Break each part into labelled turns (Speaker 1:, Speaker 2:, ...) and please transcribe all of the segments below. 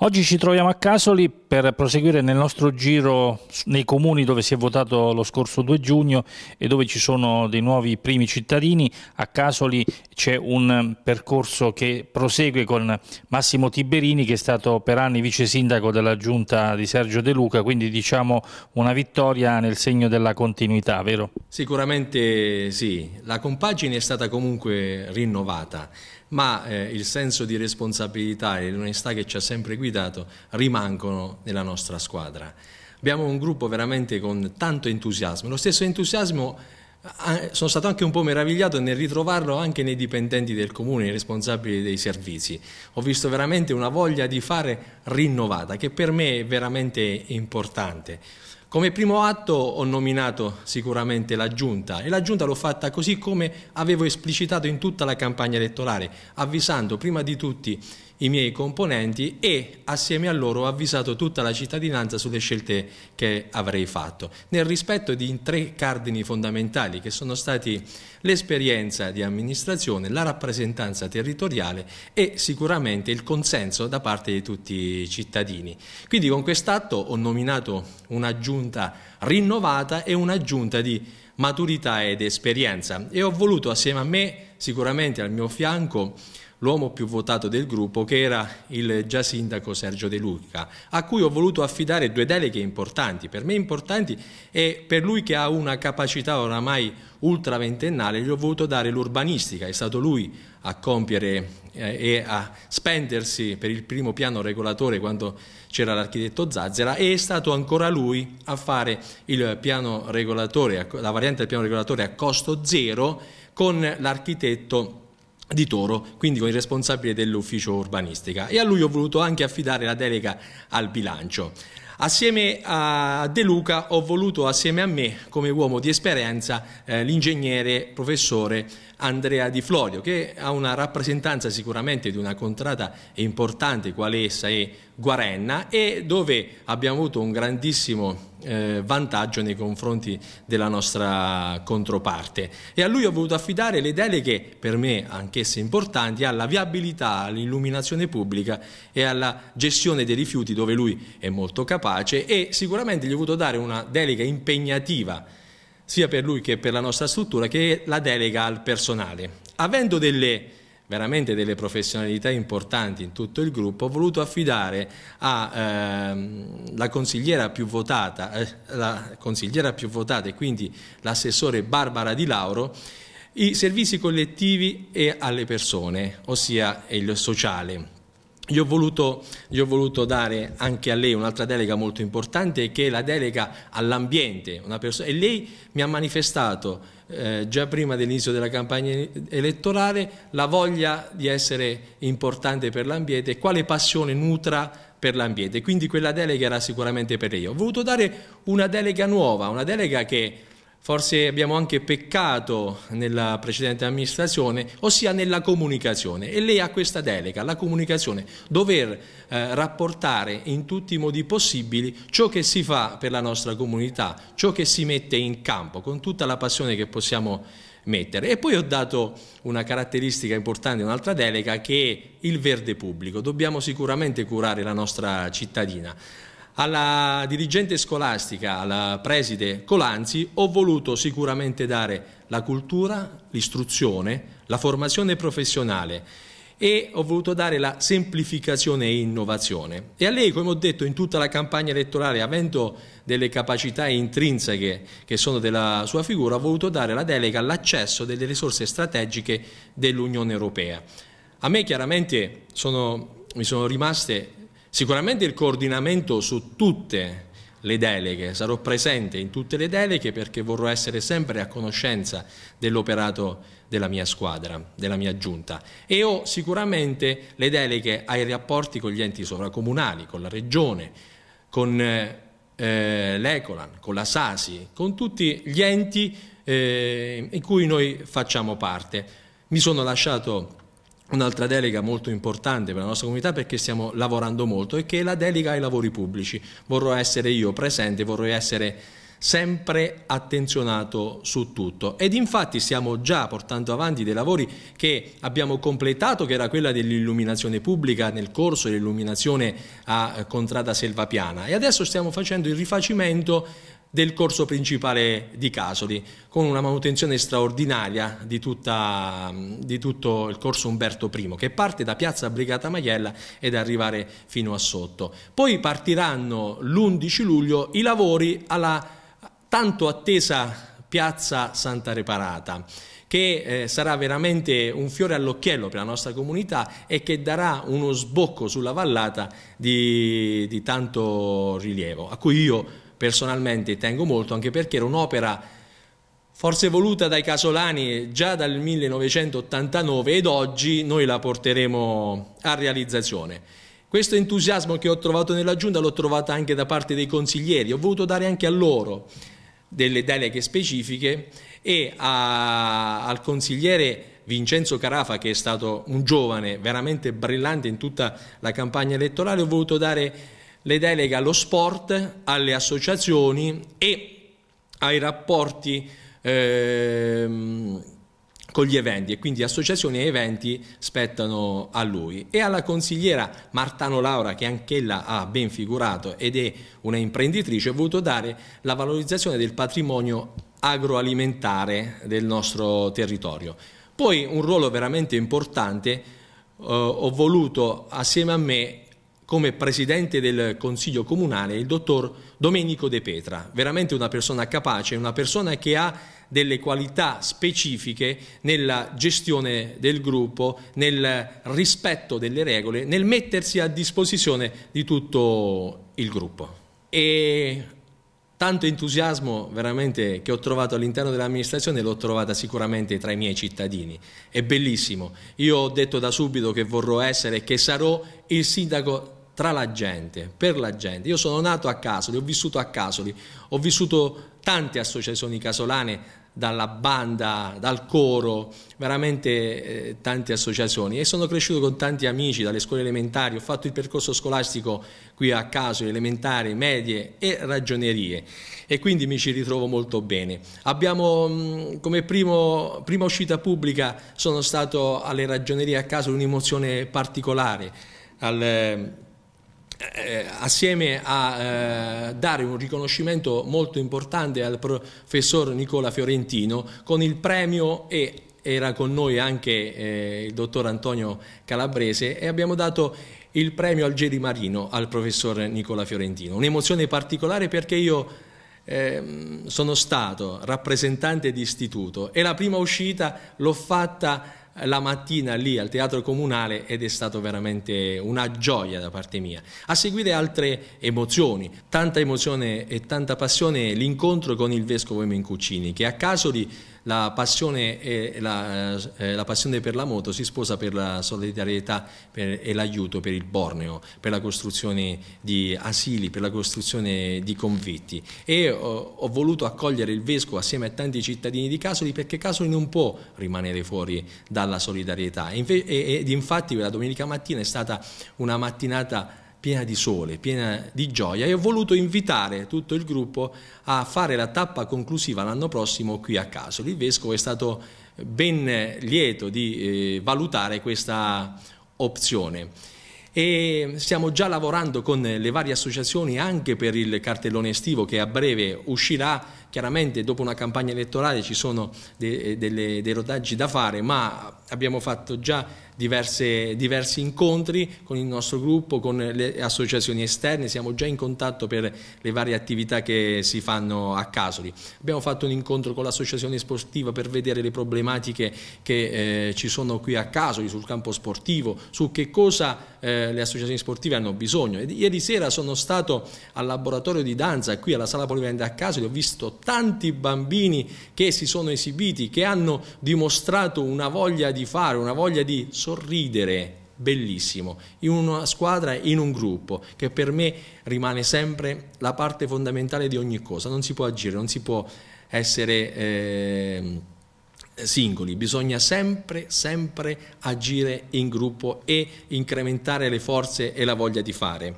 Speaker 1: Oggi ci troviamo a Casoli per proseguire nel nostro giro nei comuni dove si è votato lo scorso 2 giugno e dove ci sono dei nuovi primi cittadini. A Casoli c'è un percorso che prosegue con Massimo Tiberini che è stato per anni vice sindaco della giunta di Sergio De Luca, quindi diciamo una vittoria nel segno della continuità, vero? Sicuramente sì, la compagine è stata comunque rinnovata ma eh, il senso di responsabilità e l'onestà che ci ha sempre guidato rimangono nella nostra squadra. Abbiamo un gruppo veramente con tanto entusiasmo, lo stesso entusiasmo eh, eh, sono stato anche un po' meravigliato nel ritrovarlo anche nei dipendenti del comune, nei responsabili dei servizi. Ho visto veramente una voglia di fare rinnovata che per me è veramente importante. Come primo atto ho nominato sicuramente la giunta e la giunta l'ho fatta così come avevo esplicitato in tutta la campagna elettorale, avvisando prima di tutti i miei componenti e assieme a loro ho avvisato tutta la cittadinanza sulle scelte che avrei fatto, nel rispetto di tre cardini fondamentali che sono stati l'esperienza di amministrazione, la rappresentanza territoriale e sicuramente il consenso da parte di tutti i cittadini. Quindi con quest'atto ho nominato una giunta rinnovata e una giunta di maturità ed esperienza e ho voluto assieme a me, sicuramente al mio fianco, l'uomo più votato del gruppo, che era il già sindaco Sergio De Luca, a cui ho voluto affidare due deleghe importanti, per me importanti e per lui che ha una capacità oramai ultraventennale, gli ho voluto dare l'urbanistica, è stato lui a compiere eh, e a spendersi per il primo piano regolatore quando c'era l'architetto Zazzera e è stato ancora lui a fare il piano regolatore, la variante del piano regolatore a costo zero con l'architetto di Toro, quindi con il responsabile dell'ufficio urbanistica e a lui ho voluto anche affidare la delega al bilancio. Assieme a De Luca ho voluto assieme a me come uomo di esperienza eh, l'ingegnere professore Andrea Di Florio che ha una rappresentanza sicuramente di una contrata importante quale essa è Guarenna e dove abbiamo avuto un grandissimo eh, vantaggio nei confronti della nostra controparte. E a lui ho voluto affidare le deleghe, per me anch'esse importanti, alla viabilità, all'illuminazione pubblica e alla gestione dei rifiuti, dove lui è molto capace, e sicuramente gli ho voluto dare una delega impegnativa sia per lui che per la nostra struttura, che è la delega al personale. Avendo delle veramente delle professionalità importanti in tutto il gruppo, ho voluto affidare alla ehm, consigliera più votata, eh, la consigliera più votata e quindi l'assessore Barbara Di Lauro, i servizi collettivi e alle persone, ossia il sociale. Io ho, voluto, io ho, voluto, dare anche a lei un'altra delega molto importante che è la delega all'ambiente. E lei mi ha manifestato eh, già prima dell'inizio della campagna elettorale la voglia di essere importante per l'ambiente e quale passione nutra per l'ambiente. Quindi quella delega era sicuramente per lei. Ho voluto dare una delega nuova, una delega che Forse abbiamo anche peccato nella precedente amministrazione, ossia nella comunicazione. E lei ha questa delega, la comunicazione, dover eh, rapportare in tutti i modi possibili ciò che si fa per la nostra comunità, ciò che si mette in campo, con tutta la passione che possiamo mettere. E poi ho dato una caratteristica importante, un'altra delega, che è il verde pubblico. Dobbiamo sicuramente curare la nostra cittadina. Alla dirigente scolastica, alla preside Colanzi, ho voluto sicuramente dare la cultura, l'istruzione, la formazione professionale e ho voluto dare la semplificazione e innovazione. E a lei, come ho detto in tutta la campagna elettorale, avendo delle capacità intrinseche che sono della sua figura, ho voluto dare la delega all'accesso delle risorse strategiche dell'Unione Europea. A me chiaramente sono, mi sono rimaste Sicuramente il coordinamento su tutte le deleghe, sarò presente in tutte le deleghe perché vorrò essere sempre a conoscenza dell'operato della mia squadra, della mia giunta e ho sicuramente le deleghe ai rapporti con gli enti sovracomunali, con la regione, con eh, eh l'Ecolan, con la Sasi, con tutti gli enti eh, in cui noi facciamo parte. Mi sono lasciato un'altra delega molto importante per la nostra comunità perché stiamo lavorando molto e che è la delega ai lavori pubblici. Vorrò essere io presente, vorrei essere sempre attenzionato su tutto ed infatti stiamo già portando avanti dei lavori che abbiamo completato che era quella dell'illuminazione pubblica nel corso dell'illuminazione a eh, Contrada Selvapiana e adesso stiamo facendo il rifacimento del corso principale di Casoli, con una manutenzione straordinaria di, tutta, di, tutto il corso Umberto I, che parte da Piazza Brigata Maiella ed arrivare fino a sotto. Poi partiranno l'11 luglio i lavori alla tanto attesa Piazza Santa Reparata che eh, sarà veramente un fiore all'occhiello per la nostra comunità e che darà uno sbocco sulla vallata di, di tanto rilievo, a cui io personalmente tengo molto, anche perché era un'opera forse voluta dai Casolani già dal 1989 ed oggi noi la porteremo a realizzazione. Questo entusiasmo che ho trovato nella Giunta l'ho trovato anche da parte dei consiglieri, ho voluto dare anche a loro delle deleghe specifiche e a, al consigliere Vincenzo Carafa, che è stato un giovane veramente brillante in tutta la campagna elettorale, ho voluto dare le delega allo sport, alle associazioni e ai rapporti ehm, con gli eventi e quindi associazioni e eventi spettano a lui e alla consigliera Martano Laura che anch'ella ha ben figurato ed è una imprenditrice ha voluto dare la valorizzazione del patrimonio agroalimentare del nostro territorio. Poi un ruolo veramente importante eh, ho voluto assieme a me come presidente del Consiglio Comunale il dottor Domenico De Petra, veramente una persona capace, una persona che ha delle qualità specifiche nella gestione del gruppo, nel rispetto delle regole, nel mettersi a disposizione di tutto il gruppo. E tanto entusiasmo veramente che ho trovato all'interno dell'amministrazione l'ho trovata sicuramente tra i miei cittadini. È bellissimo. Io ho detto da subito che vorrò essere e che sarò il sindaco tra la gente, per la gente. Io sono nato a Casoli, ho vissuto a Casoli, ho vissuto tante associazioni casolane, dalla banda, dal coro, veramente eh, tante associazioni e sono cresciuto con tanti amici dalle scuole elementari, ho fatto il percorso scolastico qui a Casoli, elementari, medie e ragionerie e quindi mi ci ritrovo molto bene. Abbiamo mm, come primo, prima uscita pubblica sono stato alle ragionerie a Casoli, un'emozione particolare, al, eh, assieme a eh, dare un riconoscimento molto importante al professor Nicola Fiorentino con il premio e era con noi anche eh, il dottor Antonio Calabrese e abbiamo dato il premio Algeri Marino al professor Nicola Fiorentino. Un'emozione particolare perché io ehm, sono stato rappresentante di istituto e la prima uscita l'ho fatta la mattina lì al Teatro Comunale ed è stato veramente una gioia da parte mia. A seguire altre emozioni, tanta emozione e tanta passione l'incontro con il Vescovo Mencuccini che a Casoli la passione, e la, eh, eh, la passione per la moto si sposa per la solidarietà per, e l'aiuto per il Borneo, per la costruzione di asili, per la costruzione di convitti e ho, ho voluto accogliere il Vescovo assieme a tanti cittadini di Casoli perché Casoli non può rimanere fuori dalla solidarietà ed infatti la domenica mattina è stata una mattinata piena di sole, piena di gioia e ho voluto invitare tutto il gruppo a fare la tappa conclusiva l'anno prossimo qui a caso. Il vescovo è stato ben lieto di eh, valutare questa opzione e stiamo già lavorando con le varie associazioni anche per il cartellone estivo che a breve uscirà Chiaramente dopo una campagna elettorale ci sono de, eh, delle, dei rodaggi da fare, ma abbiamo fatto già diverse, diversi incontri con il nostro gruppo, con le associazioni esterne, siamo già in contatto per le varie attività che si fanno a Casoli. Abbiamo fatto un incontro con l'associazione sportiva per vedere le problematiche che eh, ci sono qui a Casoli sul campo sportivo, su che cosa eh, le associazioni sportive hanno bisogno. ieri sera sono stato al laboratorio di danza qui alla sala polivalente a Casoli, ho visto tanti bambini che si sono esibiti, che hanno dimostrato una voglia di fare, una voglia di sorridere, bellissimo, in una squadra, in un gruppo, che per me rimane sempre la parte fondamentale di ogni cosa, non si può agire, non si può essere... Eh, singoli, bisogna sempre, sempre agire in gruppo e incrementare le forze e la voglia di fare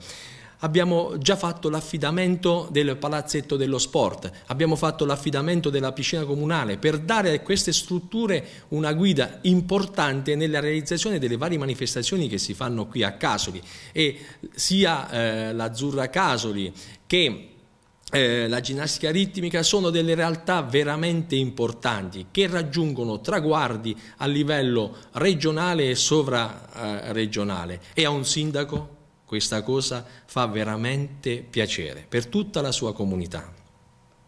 Speaker 1: abbiamo già fatto l'affidamento del palazzetto dello sport, abbiamo fatto l'affidamento della piscina comunale per dare a queste strutture una guida importante nella realizzazione delle varie manifestazioni che si fanno qui a Casoli e sia eh, l'Azzurra Casoli che eh, la ginnastica ritmica sono delle realtà veramente importanti che raggiungono traguardi a livello regionale e sovraregionale. Eh, e a un sindaco? Questa cosa fa veramente piacere per tutta la sua comunità.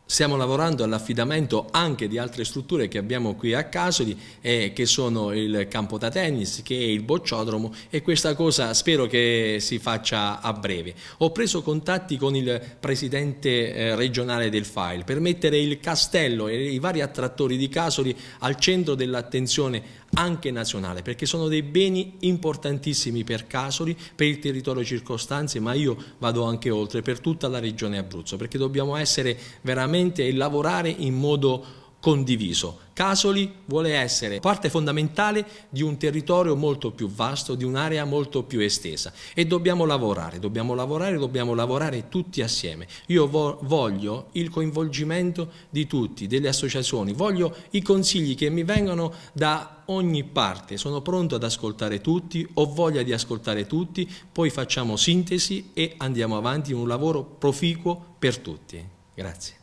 Speaker 1: Stiamo lavorando all'affidamento anche di altre strutture che abbiamo qui a Casoli, eh, che sono il campo da tennis, che è il bocciodromo e questa cosa spero che si faccia a breve. Ho preso contatti con il presidente eh, regionale del FAIL per mettere il castello e i vari attrattori di Casoli al centro dell'attenzione anche nazionale, perché sono dei beni importantissimi per Casoli, per il territorio circostanze, ma io vado anche oltre, per tutta la regione Abruzzo, perché dobbiamo essere veramente veramente e lavorare in modo condiviso. Casoli vuole essere parte fondamentale di un territorio molto più vasto, di un'area molto più estesa e dobbiamo lavorare, dobbiamo lavorare, dobbiamo lavorare tutti assieme. Io voglio il coinvolgimento di tutti, delle associazioni, voglio i consigli che mi vengono da ogni parte, sono pronto ad ascoltare tutti, ho voglia di ascoltare tutti, poi facciamo sintesi e andiamo avanti in un lavoro proficuo per tutti. Grazie.